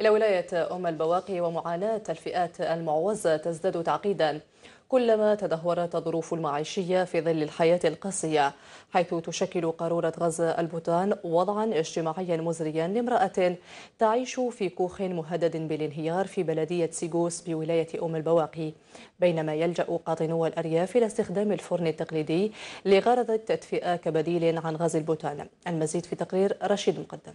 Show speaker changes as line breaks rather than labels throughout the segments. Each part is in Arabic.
إلى ولاية أم البواقي ومعاناة الفئات المعوزة تزداد تعقيدا كلما تدهورت الظروف المعيشية في ظل الحياة القاسية حيث تشكل قارورة غزة البوتان وضعا اجتماعيا مزريا لامرأة تعيش في كوخ مهدد بالانهيار في بلدية سيغوس بولاية أم البواقي بينما يلجأ قاطنو الأرياف إلى استخدام الفرن التقليدي لغرض التدفئة كبديل عن غاز البوتان المزيد في تقرير رشيد مقدم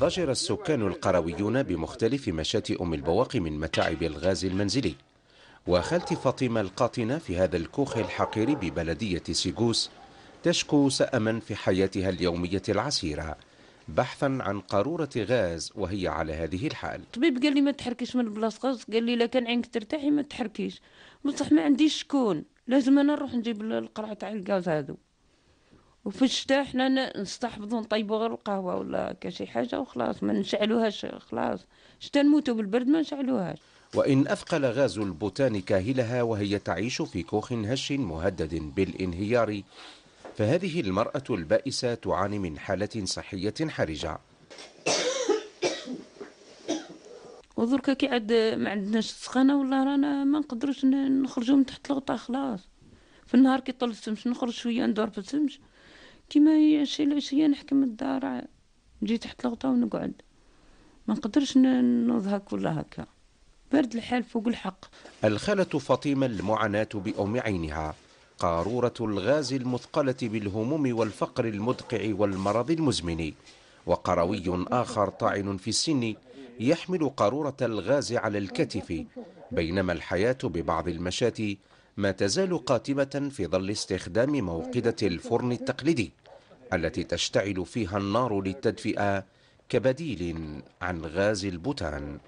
ضجر السكان القرويون بمختلف مشات أم البواقي من متاعب الغاز المنزلي وخالتي فاطمة القاطنة في هذا الكوخ الحقير ببلدية سيجوس تشكو سأما في حياتها اليومية العسيرة بحثا عن قارورة غاز وهي على هذه الحال
طبيب قال لي ما تحركيش من البلاصة قال لي لا كان عينك ترتاحي ما تحركيش بصح ما عنديش شكون لازم انا نروح نجيب القرعة تاع الغاز هذو وفي الشتاء حنا نستحفظوا نطيبوا غير القهوه ولا كشي حاجه وخلاص ما نشعلوهاش خلاص شتا نموتوا بالبرد ما نشعلوهاش
وإن أثقل غاز البوتان كاهلها وهي تعيش في كوخ هش مهدد بالانهيار فهذه المرأة البائسة تعاني من حالة صحية حرجة
وذركا كي عاد ما عندناش السخانة والله رانا ما نقدروش نخرجوا من تحت الغطاء خلاص في النهار كي طل الشمس نخرج شوية ندور في الشمس كيما شي العشيه نحكم الدار نجي تحت الغطا ونقعد ما نقدرش هكا ولا هكا برد الحال فوق الحق
الخالة فاطمة المعاناة بأم عينها قارورة الغاز المثقلة بالهموم والفقر المدقع والمرض المزمن وقروي آخر طاعن في السن يحمل قارورة الغاز على الكتف بينما الحياة ببعض المشاتي ما تزال قاتمة في ظل استخدام موقدة الفرن التقليدي التي تشتعل فيها النار للتدفئة كبديل عن غاز البوتان